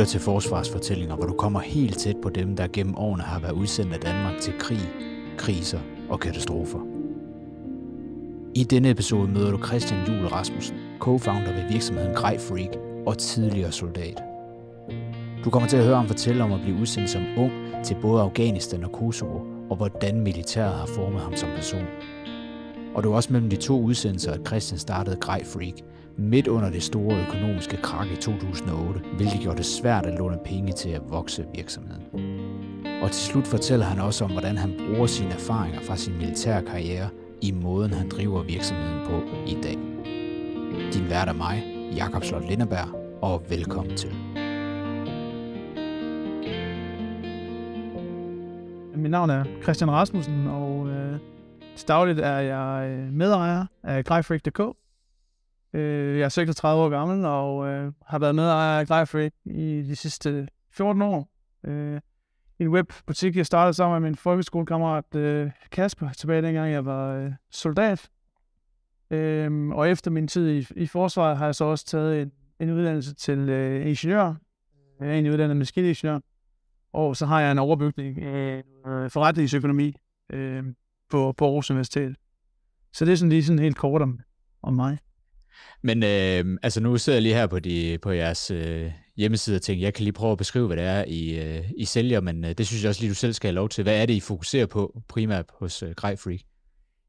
lytter til forsvarsfortællinger, hvor du kommer helt tæt på dem, der gennem årene har været udsendt af Danmark til krig, kriser og katastrofer. I denne episode møder du Christian Juhl Rasmussen, co-founder ved virksomheden Grej Freak og tidligere soldat. Du kommer til at høre ham fortælle om at blive udsendt som ung til både Afghanistan og Kosovo, og hvordan militæret har formet ham som person. Og det var også mellem de to udsendelser, at Christian startede Grej Freak – midt under det store økonomiske krak i 2008, hvilket gjorde det svært at låne penge til at vokse virksomheden. Og til slut fortæller han også om, hvordan han bruger sine erfaringer fra sin militære karriere i måden, han driver virksomheden på i dag. Din vært er mig, Jakob Slot Lindeberg, og velkommen til. Mit navn er Christian Rasmussen, og øh, til dagligt er jeg øh, medejer af Greyfreak.dk, Øh, jeg er 36 år gammel og øh, har været med af Glyphate i de sidste 14 år. Øh, en webbutik, jeg startede sammen med min folkeskolekammerat øh, Kasper, tilbage dengang jeg var øh, soldat. Øh, og efter min tid i, i forsvaret har jeg så også taget en, en uddannelse til øh, ingeniør. Jeg er egentlig uddannet maskiningeniør. Og så har jeg en overbygning af øh, øh, forretningsøkonomi øh, på, på Aarhus Universitet. Så det er sådan lige sådan helt kort om, om mig. Men øh, altså nu sidder jeg lige her på, de, på jeres øh, hjemmeside og tænker, jeg kan lige prøve at beskrive, hvad det er, I, øh, I sælger, men øh, det synes jeg også lige, du selv skal have lov til. Hvad er det, I fokuserer på primært hos øh, Grej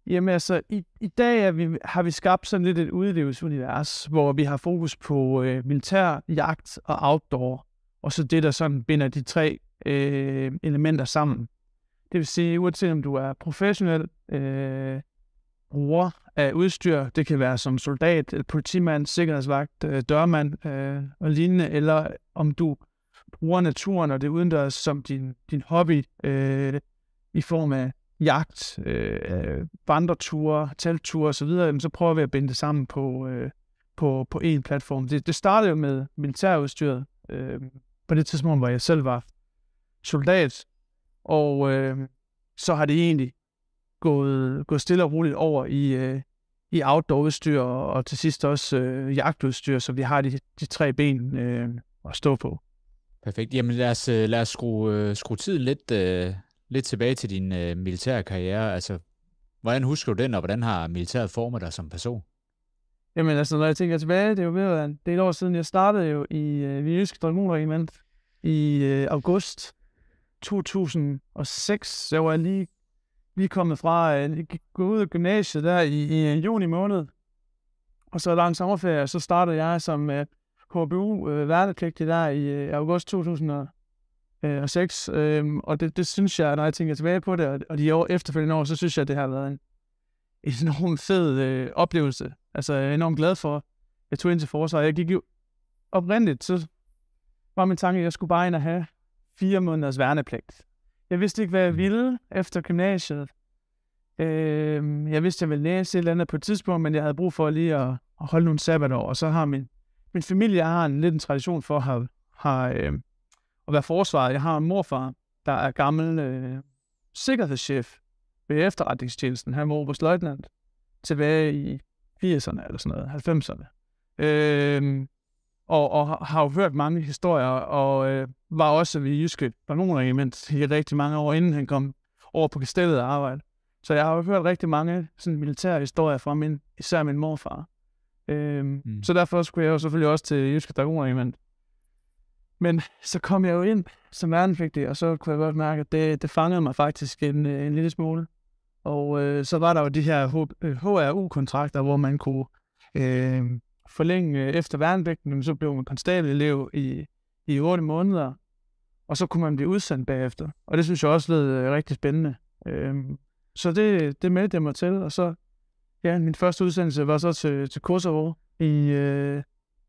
Jamen altså, i, i dag er vi, har vi skabt sådan lidt et udlevelsesunivers, hvor vi har fokus på øh, militær, jagt og outdoor, og så det, der sådan binder de tre øh, elementer sammen. Det vil sige, uanset om du er professionel øh, bruger af udstyr. Det kan være som soldat, øh, politimand, sikkerhedsvagt, øh, dørmand øh, og lignende, eller om du bruger naturen og det udendørs som din, din hobby øh, i form af jagt, øh, vandreture, teltture osv., så, så prøver vi at binde det sammen på, øh, på, på én platform. Det, det startede jo med militærudstyret øh, på det tidspunkt, hvor jeg selv var soldat, og øh, så har det egentlig gået, gået stille og roligt over i, øh, i outdoor-udstyr og til sidst også øh, jagtudstyr, så vi har de, de tre ben øh, at stå på. Perfekt. Jamen lad os, øh, lad os skrue, øh, skrue tiden lidt, øh, lidt tilbage til din øh, militære karriere. Altså, hvordan husker du den, og hvordan har militæret formet dig som person? Jamen altså, når jeg tænker tilbage, det er jo ved at være en del år siden, jeg startede jo i øh, Vilnius Dragonregiment i øh, august 2006. Så jeg var lige vi er kommet fra, øh, gå ud af gymnasiet der i, i øh, juni måned, og så lang sommerferie, så startede jeg som uh, øh, KBU uh, øh, værnepligtig der i uh, august 2006, øh, øhm, og det, det synes jeg, når jeg tænker tilbage på det, og, de år, efterfølgende år, så synes jeg, at det har været en enorm fed uh, oplevelse. Altså, jeg er enormt glad for, jeg tog ind til forsvaret. Jeg gik jo oprindeligt, så var min tanke, at jeg skulle bare ind og have fire måneders værnepligt. Jeg vidste ikke, hvad jeg ville efter gymnasiet. Øh, jeg vidste, jeg ville læse et eller andet på et tidspunkt, men jeg havde brug for lige at, at holde nogle sabbatår. Og så har min, min familie har en lidt en tradition for at, have, har, øh, at være forsvaret. Jeg har en morfar, der er gammel øh, sikkerhedschef ved efterretningstjenesten. Han var oberstløjtnant tilbage i 80'erne eller sådan noget, 90'erne. Øh, og, og har jo hørt mange historier, og øh, var også ved Jyske Balmoner imens i rigtig mange år, inden han kom over på kastellet og arbejde. Så jeg har jo hørt rigtig mange sådan, militære historier fra min, især min morfar. Øhm, mm. Så derfor skulle jeg jo selvfølgelig også til Jyske Dragoner imens. Men så kom jeg jo ind som værnepligtig, og så kunne jeg godt mærke, at det, det fangede mig faktisk en, øh, en lille smule. Og øh, så var der jo de her HRU-kontrakter, øh, hvor man kunne øh, forlænge øh, efter værnepligten, så blev man konstabelelev i, i 8 måneder, og så kunne man blive udsendt bagefter. Og det synes jeg også lød øh, rigtig spændende. Øhm, så det, det meldte jeg mig til, og så, ja, min første udsendelse var så til, til Kosovo i, øh,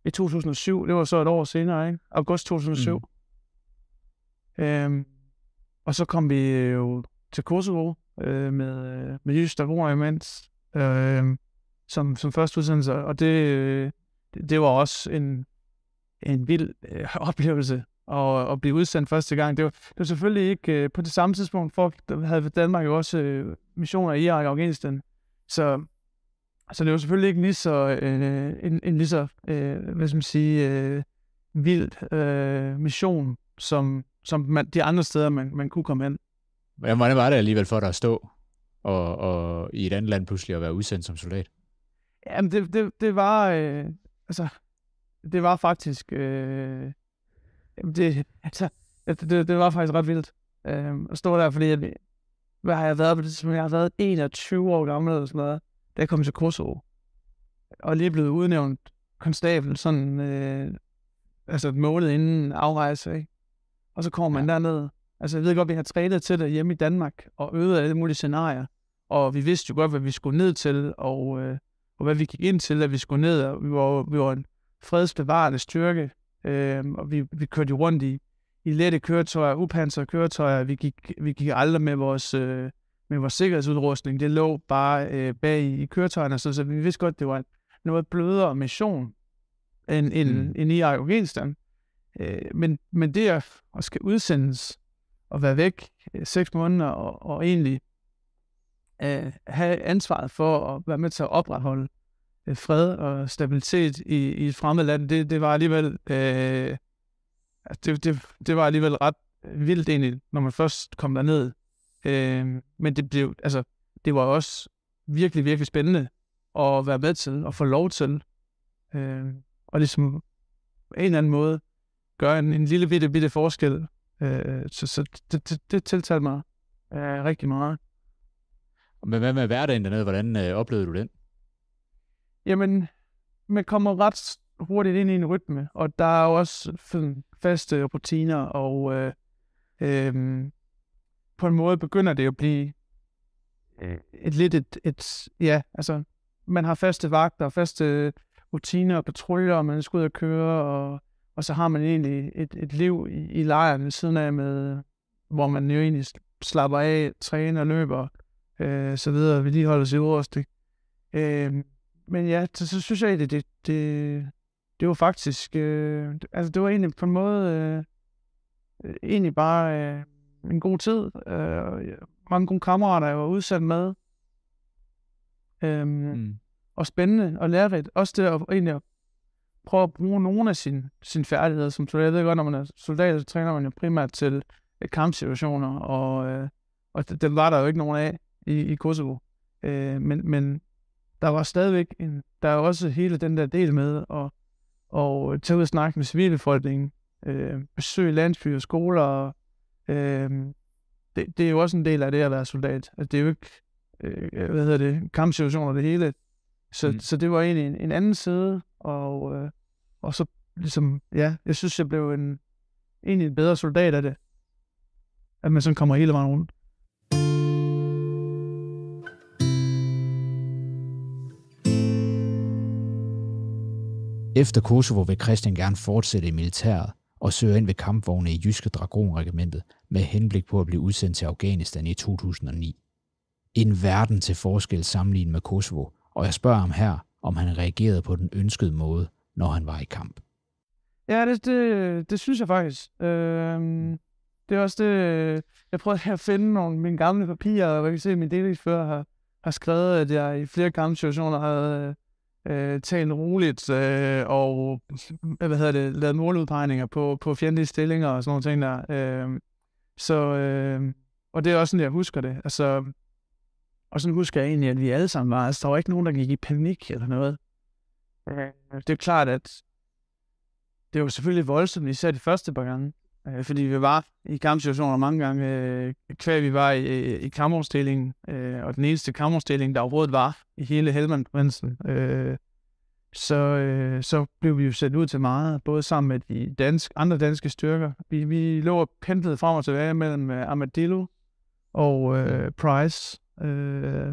i 2007. Det var så et år senere, ikke? August 2007. Mm. Øhm, og så kom vi øh, jo til Kosovo øh, med, med Jysk, der imens. Øh, som, som første udsendelse, og det, øh, det var også en, en vild øh, oplevelse at, at blive udsendt første gang. Det var, det var selvfølgelig ikke øh, på det samme tidspunkt, for der havde Danmark jo også øh, missioner i Irak og Afghanistan, så, så det var selvfølgelig ikke lige så, øh, en, en lige så, øh, hvad skal man sige, øh, vild øh, mission, som, som man, de andre steder, man, man kunne komme hen. Hvordan var det alligevel for dig at stå og, og i et andet land pludselig at være udsendt som soldat? Jamen, det, det, det var... Øh, altså, det var faktisk... Øh, jamen, det, altså, det, det, det var faktisk ret vildt øh, at stå der, fordi... Jeg, hvad har jeg været på det Som Jeg har været 21 år gammel eller sådan noget, da jeg kom til Kosovo. Og lige blevet udnævnt konstabel sådan... Øh, altså et måned inden afrejse, ikke? Og så kommer man ja. derned. Altså, jeg ved godt, vi har trænet til det hjemme i Danmark, og øvet alle mulige scenarier. Og vi vidste jo godt, hvad vi skulle ned til, og... Øh, og hvad vi gik ind til, at vi skulle ned, og vi var, vi var en fredsbevarende styrke, øh, og vi, vi kørte rundt i, i lette køretøjer, upanserede køretøjer, vi gik, vi gik aldrig med vores, øh, med vores sikkerhedsudrustning, det lå bare øh, bag i, i køretøjerne, så, så vi vidste godt, det var en noget blødere mission end, end, mm. end i Afghanistan. Øh, men, men det at, at skal udsendes og være væk øh, seks måneder og, og egentlig at have ansvaret for at være med til at opretholde øh, fred og stabilitet i, i et fremmed land, det, det var alligevel øh, altså, det, det, det var alligevel ret vildt egentlig, når man først kom derned. Øh, men det blev, altså, det var også virkelig, virkelig spændende at være med til og få lov til. Øh, og ligesom på en eller anden måde gøre en, en lille bitte, bitte forskel. Øh, så så det, det, det tiltalte mig øh, rigtig meget. Men hvad med hverdagen dernede? Hvordan øh, oplevede du den? Jamen, man kommer ret hurtigt ind i en rytme, og der er også faste rutiner, og øh, øh, på en måde begynder det at blive mm. et lidt et, et, ja, altså, man har faste vagter, faste rutiner og patruljer, og man skal ud og køre, og, og så har man egentlig et, et liv i, i lejren ved siden af, med, hvor man jo egentlig slapper af, træner, løber, øh, så videre, vi lige os i øverste. Øh, men ja, så, så synes jeg egentlig, det, det, det var faktisk, øh, altså det var egentlig på en måde, øh, øh egentlig bare øh, en god tid. Øh, mange gode kammerater, jeg var udsat med. Øh, mm. Og spændende og lærerigt. Også det at, egentlig at prøve at bruge nogle af sine, sin færdigheder som soldat. Jeg ved godt, når man er soldat, så træner man jo primært til øh, kampsituationer, og, øh, og det, det var der jo ikke nogen af i, i Kosovo. Øh, men, men der var stadigvæk en, der er også hele den der del med at, at tage ud og snakke med civilbefolkningen, øh, besøge landsbyer, skoler. Øh, det, det er jo også en del af det at være soldat. Altså, det er jo ikke, øh, hvad hedder det, kampsituationer det hele. Så, mm. så det var egentlig en, en anden side, og, øh, og så ligesom, ja, jeg synes, jeg blev en, egentlig en bedre soldat af det, at man sådan kommer hele vejen rundt. Efter Kosovo vil Christian gerne fortsætte i militæret og søge ind ved kampvogne i Jyske Dragonregimentet med henblik på at blive udsendt til Afghanistan i 2009. En verden til forskel sammenlignet med Kosovo, og jeg spørger ham her, om han reagerede på den ønskede måde, når han var i kamp. Ja, det, det, det synes jeg faktisk. Øhm, det er også det, jeg prøvede at finde nogle mine gamle papirer, og jeg kan se, at min delingsfører har, har skrevet, at jeg i flere kampsituationer havde, øh, øh, en roligt øh, og øh, hvad hedder det, lavet måludpegninger på, på fjendtlige stillinger og sådan nogle ting der. Øh, så, øh, og det er også sådan, jeg husker det. Altså, og sådan husker jeg egentlig, at vi alle sammen var. Altså, der var ikke nogen, der gik i panik eller noget. Mm-hmm. Det er klart, at det var selvfølgelig voldsomt, især de første par gange. Øh, fordi vi var i kampsituationer mange gange. Øh, kvæg vi var i, i kampomstillingen, øh, og den eneste kampomstilling, der overhovedet var i hele Helmand-provinsen, øh, så, øh, så blev vi jo sendt ud til meget, både sammen med de dansk, andre danske styrker. Vi, vi lå og pendlede frem og tilbage mellem øh, Amadillo og øh, Price, øh,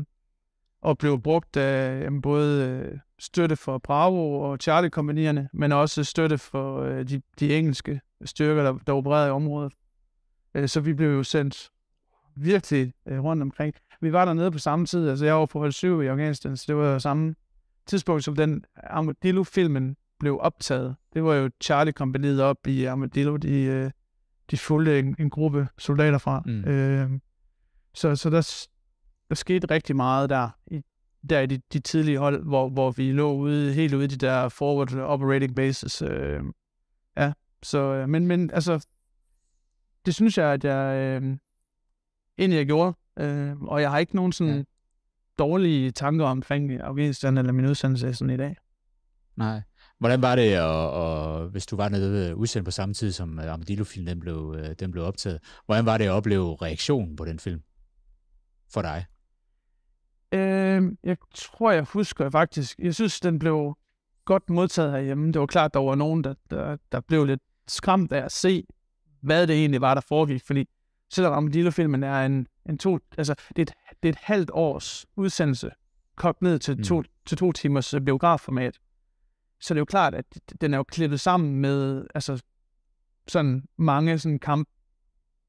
og blev brugt af jamen, både øh, støtte for Bravo og Charlie-kompanierne, men også støtte for øh, de, de engelske styrker, der, der opererede i området. Øh, så vi blev jo sendt virkelig øh, rundt omkring. Vi var dernede på samme tid, altså jeg var på hold 7 i Afghanistan, så det var jo samme tidspunkt, som den Armadillo-filmen blev optaget. Det var jo Charlie-kompaniet op i Armadillo, de, øh, de fulgte en, en gruppe soldater fra. Mm. Øh, så, så der, der skete rigtig meget der i, der i de, de tidlige hold, hvor, hvor vi lå ude, helt ude i de der forward operating bases. Øh, ja, så, øh, men, men altså, det synes jeg, at jeg øh, egentlig jeg gjorde, øh, og jeg har ikke nogen sådan ja. dårlige tanker omkring Afghanistan eller min udsendelse sådan i dag. Nej. Hvordan var det, og, og hvis du var nede øh, udsendt på samme tid, som øh, amadillo filmen den blev, øh, den blev optaget, hvordan var det at opleve reaktionen på den film for dig? Øh, jeg tror, jeg husker faktisk. Jeg synes, den blev godt modtaget herhjemme. Det var klart, der var nogen, der, der, der blev lidt skræmt af at se, hvad det egentlig var, der foregik. Fordi selvom Armadillo-filmen er en, en to, altså, det, er et, det er et halvt års udsendelse, kogt ned til to, mm. til to timers øh, biografformat. Så det er jo klart, at den er jo klippet sammen med altså, sådan mange sådan kamp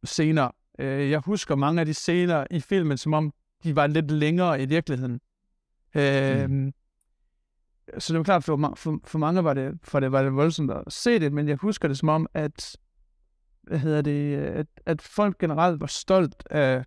scener. Øh, jeg husker mange af de scener i filmen, som om de var lidt længere i virkeligheden. Øh, mm. Øhm, så det var klart, for, for, for mange var det, for det var det voldsomt at se det, men jeg husker det som om, at, hvad hedder det, at, at folk generelt var stolt af,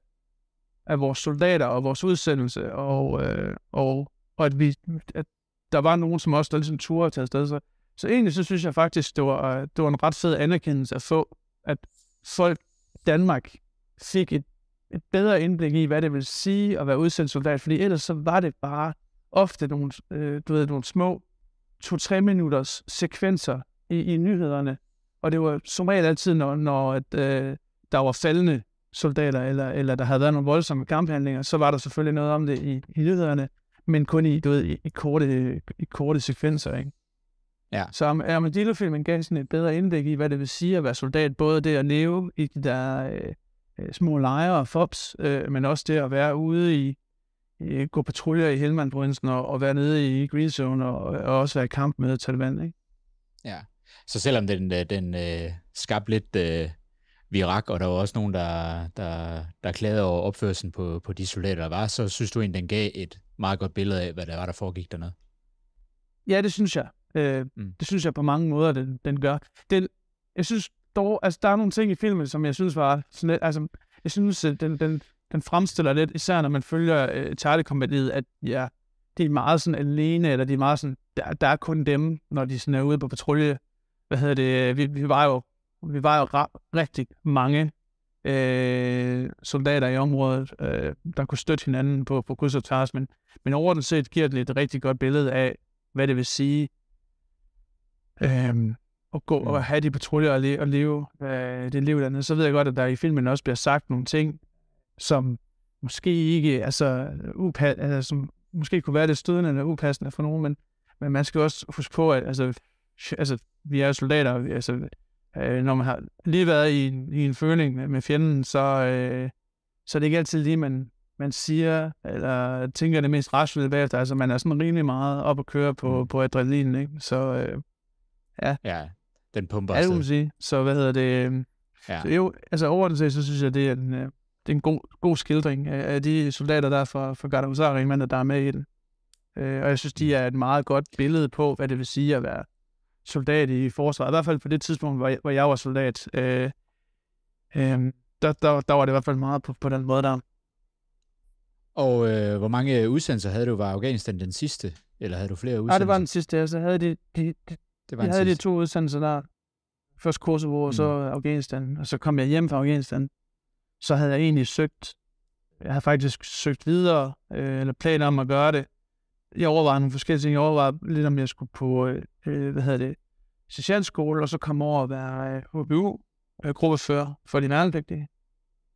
af vores soldater og vores udsendelse, og, øh, og, og at, vi, at der var nogen, som også der ligesom turde at tage afsted. Så, så egentlig så synes jeg faktisk, det var, det var en ret fed anerkendelse at få, at folk Danmark fik et et bedre indblik i, hvad det vil sige at være udsendt soldat, fordi ellers så var det bare ofte nogle, øh, du ved, nogle små to-tre minutters sekvenser i, i nyhederne, og det var som regel altid, når, når at, øh, der var faldende soldater, eller, eller der havde været nogle voldsomme kamphandlinger, så var der selvfølgelig noget om det i, i nyhederne, men kun i, du ved, i, i, korte, i korte sekvenser, ikke? Ja. Så Armadillo-filmen gav sådan et bedre indblik i, hvad det vil sige at være soldat, både det at leve i de der øh, øh, små lejre og FOPS, øh, men også det at være ude i, øh, gå patruljer i Helmand-provinsen og, og være nede i Green Zone og, og også være i kamp med Taliban. Ikke? Ja, så selvom den, øh, den øh, skabte lidt øh, virak, og der var også nogen, der, der, der klagede over opførelsen på, på de soldater, der var, så synes du egentlig, den gav et meget godt billede af, hvad der var, der foregik dernede? Ja, det synes jeg. Øh, mm. Det synes jeg på mange måder, den, den gør. Den, jeg synes, dog, altså, der er nogle ting i filmen, som jeg synes var sådan lidt, altså, jeg synes, øh, den, den, den fremstiller lidt, især når man følger øh, Charlie-kompaniet, at ja, det er meget sådan alene, eller det er meget sådan, der, der er kun dem, når de sådan er ude på patrulje. Hvad hedder det? Øh, vi, vi var jo, vi var jo ra- rigtig mange øh, soldater i området, øh, der kunne støtte hinanden på, på kryds og tværs, men, men overordnet set giver det et rigtig godt billede af, hvad det vil sige, øh, at gå mm. og have de patruljer og, le- og leve øh, det liv dernede, så ved jeg godt, at der i filmen også bliver sagt nogle ting, som måske ikke, altså, upa- altså som måske kunne være lidt stødende eller upassende for nogen, men, men man skal også huske på, at altså, altså, vi er soldater, soldater, vi, altså, øh, når man har lige været i, i en føling med, med fjenden, så, øh, så er det ikke altid lige, man, man siger, eller tænker det mest rationelle bagefter. Altså, man er sådan rimelig meget op at køre på, mm. på adrenalin, ikke? Så øh, ja. Ja, den pumper Ja, det sige. Så hvad hedder det? Øhm, ja. Så jo, altså overordnet set, så synes jeg, det er en, øh, det er en god, god skildring af, af de soldater, der er fra, fra Gardamusar-regimentet, der er med i den. Øh, og jeg synes, de mm. er et meget godt billede på, hvad det vil sige at være soldat i forsvaret. I hvert fald på det tidspunkt, hvor jeg, hvor jeg var soldat, øh, øh, der, der, der var det i hvert fald meget på, på den måde der. Og øh, hvor mange udsendelser havde du? Var Afghanistan den sidste? Eller havde du flere udsendelser? Nej, det var den sidste. Altså, havde de, de, de, det var jeg havde sidste. de to udsendelser der. Først Kosovo og mm. så Afghanistan. Og så kom jeg hjem fra Afghanistan. Så havde jeg egentlig søgt, jeg havde faktisk søgt videre, øh, eller planer om at gøre det. Jeg overvejede nogle forskellige ting. Jeg overvejede lidt, om jeg skulle på, øh, hvad hedder det, socialskole, og så komme over og være øh, HBU, øh, før, for de værnepligtige.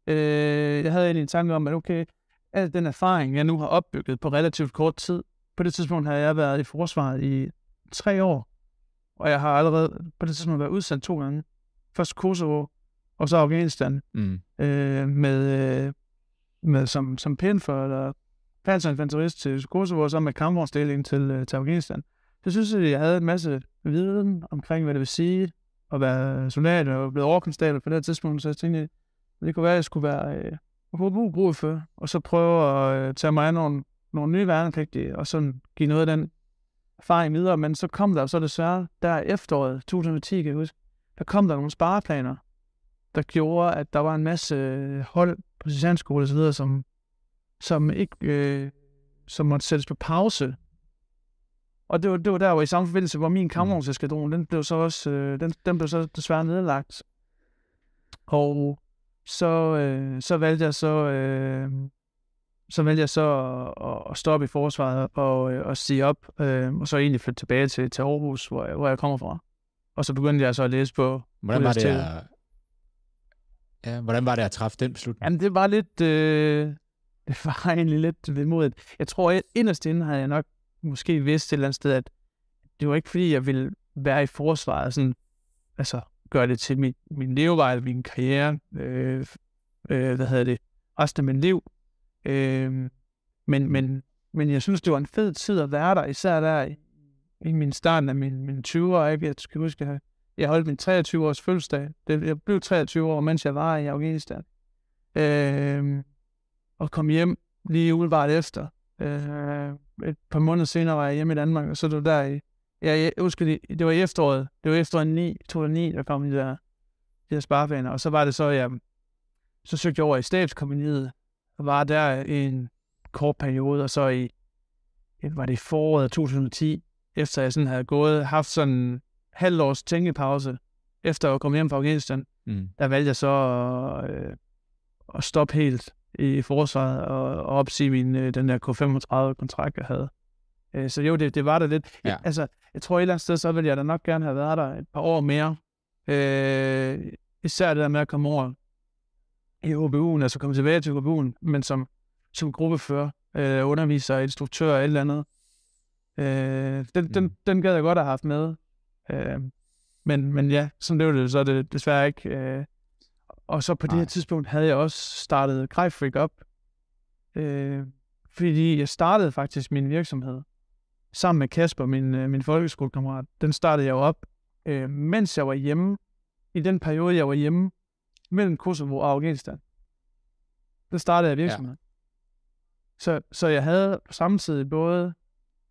Øh, jeg havde egentlig en tanke om, at okay, al den erfaring, jeg nu har opbygget på relativt kort tid, på det tidspunkt havde jeg været i forsvaret i tre år, og jeg har allerede på det tidspunkt været udsendt to gange. Først Kosovo, og så Afghanistan, mm. øh, med, øh, med, som, som for, eller panserinfanterist til Kosovo, og så med kampvognsdelingen til, øh, til Afghanistan. Så synes jeg, at jeg havde en masse viden omkring, hvad det vil sige at være soldat, og blevet overkonstabel på det her tidspunkt, så jeg tænkte, at det kunne være, at jeg skulle være øh, brug for, og så prøve at øh, tage mig af nogle, nogle nye værnepligtige, og sådan give noget af den erfaring videre, men så kom der så desværre, der efteråret 2010, kan jeg huske, der kom der nogle spareplaner, der gjorde, at der var en masse øh, hold på sessionskole osv., som, som ikke øh, som måtte sættes på pause. Og det var, det var der, hvor i samme forbindelse, hvor min mm. kammervognskadron, den blev så også, øh, den, den blev så desværre nedlagt. Og så, øh, så valgte jeg så øh, så valgte jeg så at, at stoppe i forsvaret og, øh, og sige op, øh, og så egentlig flytte tilbage til, til Aarhus, hvor jeg, hvor jeg kommer fra. Og så begyndte jeg så at læse på Hvordan var det at, ja, hvordan var det at træffe den beslutning? Jamen, det var lidt... Øh, det var egentlig lidt vedmodigt. Jeg tror, at inderst inde havde jeg nok måske vidst et eller andet sted, at det var ikke fordi, jeg ville være i forsvaret, sådan, altså gøre det til min, min levevej, min karriere, øh, øh, hvad hedder det, resten af mit liv. Øh, men, mm. men, men jeg synes, det var en fed tid at være der, især der i, i min starten af min, min 20'er. Jeg skal huske, at jeg holdt min 23-års fødselsdag. Det, jeg blev 23 år, mens jeg var i Afghanistan. Øh, og kom hjem lige udvaret efter. Øh, et par måneder senere var jeg hjemme i Danmark, og så det var der i, jeg, jeg husker, det, det var i efteråret. Det var efteråret 9, 2009, der kom de der, de der sparebaner. Og så var det så, jeg, så søgte jeg over i stabskompaniet var der en kort periode, og så i, var det foråret 2010, efter jeg sådan havde gået, haft sådan en halvårs tænkepause, efter at komme hjem fra Afghanistan, mm. der valgte jeg så at, øh, at stoppe helt i forsvaret og, og opsige min, øh, den der K35-kontrakt, jeg havde. Øh, så jo, det, det var der lidt. Ja. Altså, jeg tror et eller andet sted, så ville jeg da nok gerne have været der et par år mere. Øh, især det der med at komme over i HBU'en, altså komme tilbage til HBU'en, men som, som gruppefører, øh, underviser, instruktør og et eller andet. Øh, den, mm. den, den gad jeg godt have haft med. Øh, men, men ja, sådan blev det så det desværre ikke. Øh, og så på Nej. det her tidspunkt havde jeg også startet Freak op, øh, fordi jeg startede faktisk min virksomhed sammen med Kasper, min, øh, min folkeskolekammerat. Den startede jeg jo op, øh, mens jeg var hjemme. I den periode, jeg var hjemme, mellem Kosovo og Afghanistan. Der startede jeg virksomheden. Ja. Så, så jeg havde samtidig både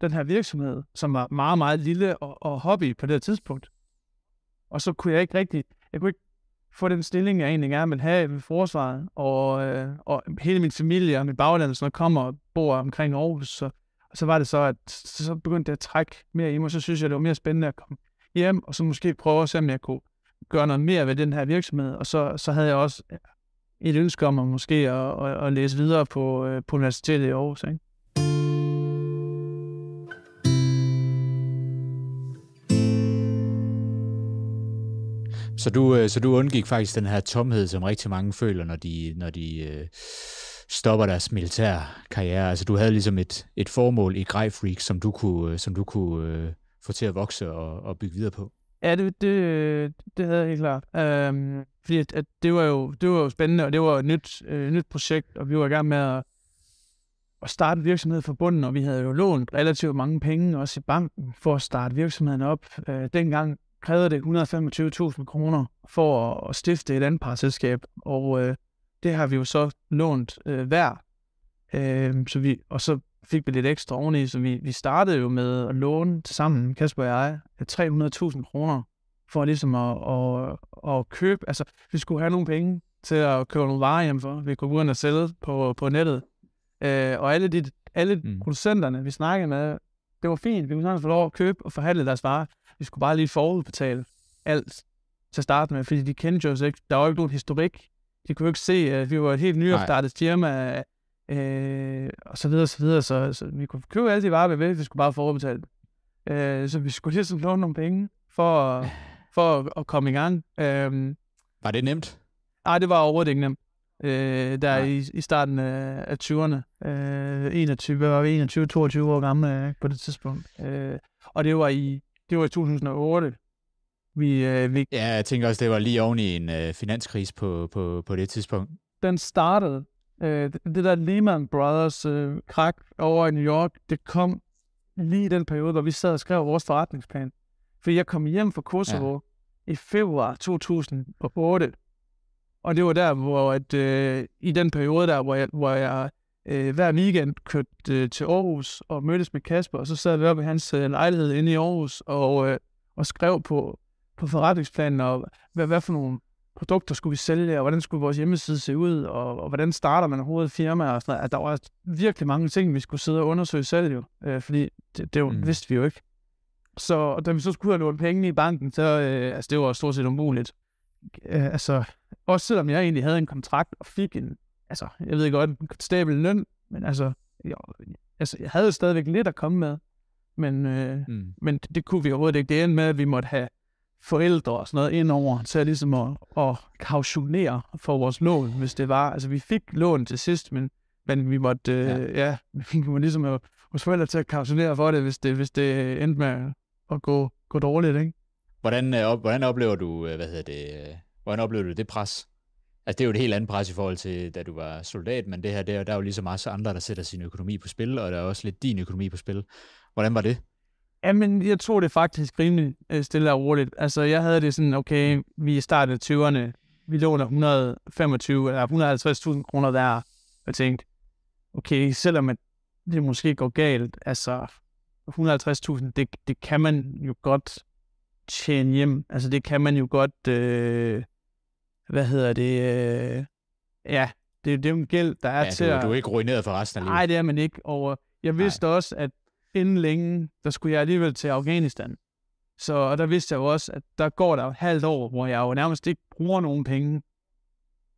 den her virksomhed, som var meget, meget lille og, og hobby på det tidspunkt. Og så kunne jeg ikke rigtig, jeg kunne ikke få den stilling, jeg egentlig gerne ville have ved forsvaret, og, øh, og hele min familie og mit bagland sådan kommer og bor omkring Aarhus, så, og så var det så, at så, så begyndte det at trække mere i mig, så synes jeg, det var mere spændende at komme hjem, og så måske prøve at se, om jeg kunne gøre noget mere ved den her virksomhed. Og så, så havde jeg også et ønske om at måske at, at, at læse videre på, øh, på universitetet i Aarhus. Ikke? Så du, øh, så du undgik faktisk den her tomhed, som rigtig mange føler, når de, når de øh, stopper deres militær karriere. Altså du havde ligesom et, et formål i Grejfreak, som du kunne, øh, som du kunne øh, få til at vokse og, og bygge videre på. Ja, det, det, det havde jeg helt klart. Øhm, fordi at, at det, var jo, det var jo spændende, og det var et nyt, øh, nyt projekt, og vi var i gang med at, at starte virksomhed fra bunden, og vi havde jo lånt relativt mange penge også i banken for at starte virksomheden op. Øh, dengang krævede det 125.000 kroner for at, at stifte et anpartsselskab, og øh, det har vi jo så lånt øh, hver. Øh, så vi, og så fik vi lidt ekstra oveni, så vi, vi startede jo med at låne sammen, Kasper og jeg, 300.000 kroner for ligesom at, at, at købe, altså vi skulle have nogle penge til at købe nogle varer hjem for, vi kunne gå ind og sælge på, på nettet. Øh, og alle, de, alle mm. producenterne, vi snakkede med, det var fint, vi kunne sagtens få lov at købe og forhandle deres varer. Vi skulle bare lige forudbetale alt til at starte med, fordi de kendte jo os ikke. Der var jo ikke nogen historik. De kunne jo ikke se, at vi var et helt nyopstartet firma øh, og så videre, så videre. Så, så vi kunne købe alle de varer, vi ville, vi skulle bare forudbetale øh, Så vi skulle lige sådan låne nogle penge for, at, for at, at komme i gang. Øh, var det nemt? Nej, det var overhovedet ikke nemt. Øh, der i, i starten af, af 20'erne. Øh, 21, var vi? 21-22 år gamle øh, på det tidspunkt. Øh, og det var i, det var i 2008. Vi, øh, vi... Ja, jeg tænker også, det var lige oven i en øh, finanskrise på, på, på det tidspunkt. Den startede Øh, det, det der Lehman Brothers øh, krak over i New York, det kom lige i den periode, hvor vi sad og skrev vores forretningsplan. For jeg kom hjem fra Kosovo ja. i februar 2008. Og det var der, hvor at, øh, i den periode der, hvor jeg, hvor jeg øh, hver weekend kørte øh, til Aarhus og mødtes med Kasper, og så sad vi oppe i hans øh, lejlighed inde i Aarhus og, øh, og skrev på, på forretningsplanen, og hvad, hvad for nogle produkter skulle vi sælge, og hvordan skulle vores hjemmeside se ud, og, og hvordan starter man overhovedet firma, og sådan At der var virkelig mange ting, vi skulle sidde og undersøge selv jo, øh, fordi det, det jo, mm. vidste vi jo ikke. Så og da vi så skulle have lånt penge i banken, så øh, altså, det var stort set umuligt. Øh, altså, også selvom jeg egentlig havde en kontrakt og fik en, altså, jeg ved godt, en stabel løn, men altså, jeg, altså, jeg havde stadigvæk lidt at komme med, men, øh, mm. men det, det kunne vi overhovedet ikke. Det endte med, at vi måtte have forældre og sådan noget ind over, så ligesom at, at kautionere for vores lån, hvis det var. Altså, vi fik lån til sidst, men, men vi måtte, øh, ja. ja, vi måtte ligesom have øh, vores forældre til at kautionere for det, hvis det, hvis det endte med at gå, gå dårligt, ikke? Hvordan, øh, hvordan oplever du, øh, hvad hedder det, øh, hvordan oplever du det pres? Altså, det er jo et helt andet pres i forhold til, da du var soldat, men det her, der, der er jo ligesom også andre, der sætter sin økonomi på spil, og der er også lidt din økonomi på spil. Hvordan var det? Jamen, jeg tror det faktisk rimelig øh, stille og roligt. Altså, jeg havde det sådan, okay, vi er startet 20'erne, vi låner 125 eller 150.000 kroner der, og tænkte, okay, selvom det måske går galt, altså 150.000, det, det kan man jo godt tjene hjem. Altså, det kan man jo godt, øh, hvad hedder det, øh, ja, det, det er jo en gæld, der er ja, til du, at... du er ikke ruineret for resten af livet. Nej, det er man ikke. Og jeg vidste Nej. også, at inden længe, der skulle jeg alligevel til Afghanistan. Så, og der vidste jeg jo også, at der går der et halvt år, hvor jeg jo nærmest ikke bruger nogen penge.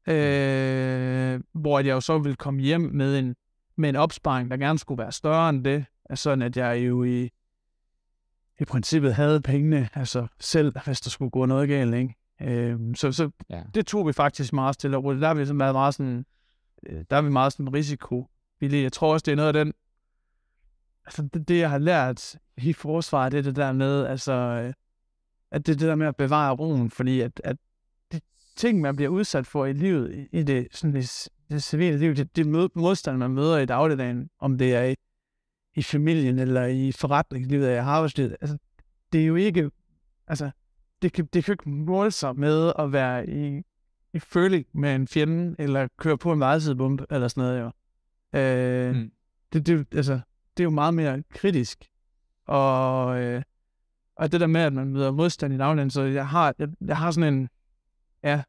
Øh, hvor jeg jo så ville komme hjem med en, med en opsparing, der gerne skulle være større end det. Altså, sådan at jeg jo i, i princippet havde pengene altså selv, hvis der skulle gå noget galt. Ikke? Øh, så så ja. det tog vi faktisk meget til. og Der har vi sådan været meget sådan, øh, der er vi meget sådan risiko. Jeg tror også, det er noget af den altså det, det, jeg har lært i forsvaret, det er det der med, altså, øh, at det er det der med at bevare roen, fordi at, at de ting, man bliver udsat for i livet, i, i det, sådan det, det civile liv, det, det mød, modstand, man møder i dagligdagen, om det er i, i familien, eller i forretningslivet, eller i arbejdslivet, altså, det er jo ikke, altså, det kan, det kan ikke måle sig med at være i, i føling med en fjende, eller køre på en vejsidebombe, eller sådan noget, jo. Øh, mm. det, det, altså, det er jo meget mere kritisk. Og, øh, og det der med, at man møder modstand i dagligdagen, så jeg har, jeg, jeg har sådan en, ja,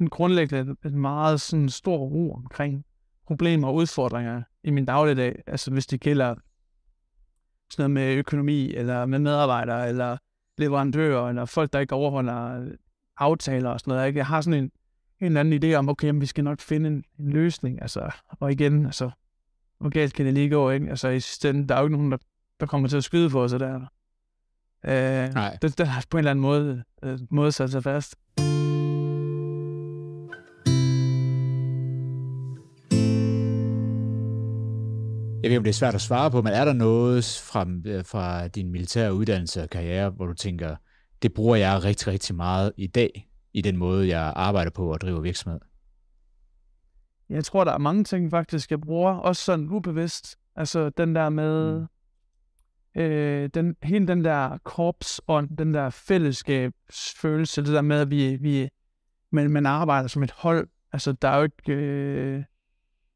en grundlæggende en meget sådan stor ro omkring problemer og udfordringer i min dagligdag. Altså hvis det gælder sådan noget med økonomi, eller med medarbejdere, eller leverandører, eller folk, der ikke overholder øh, aftaler og sådan noget. Ikke? Jeg har sådan en, en eller anden idé om, okay, jamen, vi skal nok finde en, en løsning. Altså, og igen, altså, hvor galt kan det lige gå, ikke? Altså i sidste ende, der er jo ikke nogen, der, der kommer til at skyde for os, og der Øh, Nej. Det, det har på en eller anden måde, øh, måde sat sig fast. Jeg ved, om det er svært at svare på, men er der noget fra, øh, fra din militære uddannelse og karriere, hvor du tænker, det bruger jeg rigtig, rigtig meget i dag, i den måde, jeg arbejder på og driver virksomhed? Jeg tror, der er mange ting faktisk, jeg bruger, også sådan ubevidst. Altså den der med, mm. øh, den, hele den der og den der fællesskabsfølelse, det der med, at vi, vi man, man arbejder som et hold. Altså der er jo ikke øh,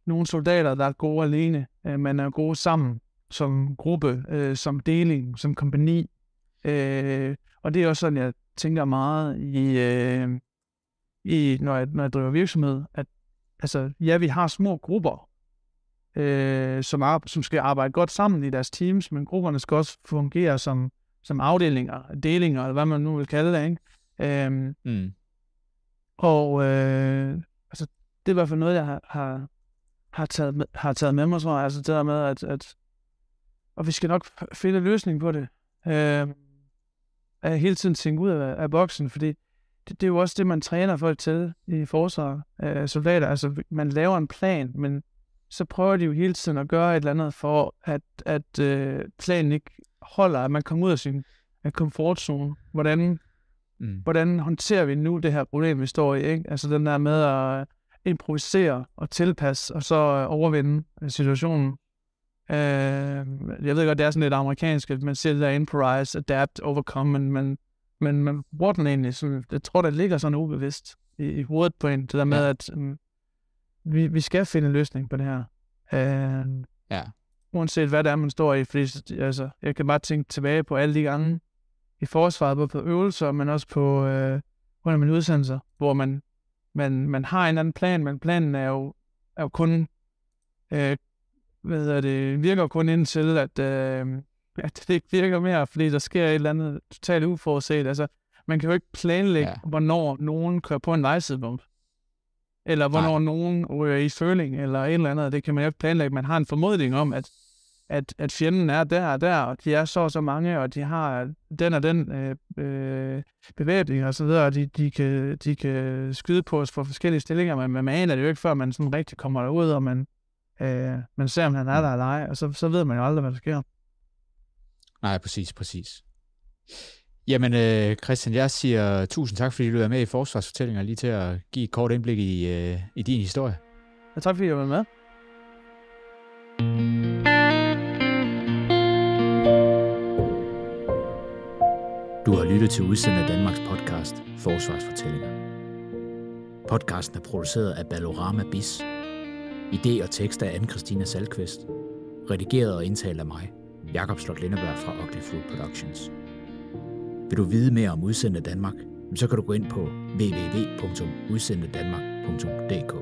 nogen soldater, der er gode alene. Øh, man er gode sammen, som gruppe, øh, som deling, som kompani. Øh, og det er også sådan, jeg tænker meget i, øh, i når, jeg, når jeg driver virksomhed, at altså, ja, vi har små grupper, øh, som, er, som skal arbejde godt sammen i deres teams, men grupperne skal også fungere som, som afdelinger, delinger, eller hvad man nu vil kalde det, ikke? Øh, mm. Og øh, altså, det er i hvert fald noget, jeg har, har, har, taget, med, har taget med mig, tror jeg, altså det der med, at, at og vi skal nok finde en løsning på det. Øh, at hele tiden tænke ud af, af boksen, fordi det, det er jo også det, man træner folk til i forsvar af soldater. Altså, man laver en plan, men så prøver de jo hele tiden at gøre et eller andet for, at, at øh, planen ikke holder, at man kommer ud af sin af komfortzone. Hvordan, mm. hvordan håndterer vi nu det her problem, vi står i? Ikke? Altså den der med at improvisere og tilpasse, og så øh, overvinde øh, situationen. Øh, jeg ved godt, det er sådan lidt amerikansk, at man siger det der improvise, adapt, overcome, men, men men man bruger den egentlig. Så jeg tror, det ligger sådan ubevidst i, i hovedet på en, det der med, ja. at um, vi, vi skal finde en løsning på det her. Uh, ja. Uanset hvad det er, man står i. Fordi altså, jeg kan bare tænke tilbage på alle de gange i forsvaret, både på øvelser, men også på øh, under mine udsendelser, hvor man, man, man har en anden plan, men planen er jo, er jo kun, øh, hvad hedder det, virker kun indtil, at, øh, at det ikke virker mere, fordi der sker et eller andet totalt uforudset. Altså, man kan jo ikke planlægge, ja. hvornår nogen kører på en vejsidebump. Eller hvornår Nej. nogen ryger i føling, eller et eller andet. Det kan man jo ikke planlægge. Man har en formodning om, at, at, at fjenden er der og der, og de er så og så mange, og de har den og den øh, øh, bevæbning og så videre, og de, de, kan, de kan skyde på os for forskellige stillinger, men man aner det jo ikke, før man sådan rigtig kommer derud, og man, øh, man ser, om han er mm. der eller ej, og så, så ved man jo aldrig, hvad der sker. Nej, præcis, præcis. Jamen, øh, Christian, jeg siger tusind tak, fordi du er med i Forsvarsfortællinger, lige til at give et kort indblik i, øh, i din historie. Ja, tak fordi jeg var med. Du har lyttet til udsendet af Danmarks podcast Forsvarsfortællinger. Podcasten er produceret af Ballorama BIS. Idé og tekst af Anne-Christina Salkvist. Redigeret og indtalt af mig, Jakob Slot Lindeberg fra Ugly Food Productions. Vil du vide mere om Udsendte Danmark, så kan du gå ind på www.udsendedanmark.dk.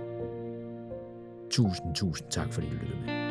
Tusind, tusind tak fordi du lyttede med.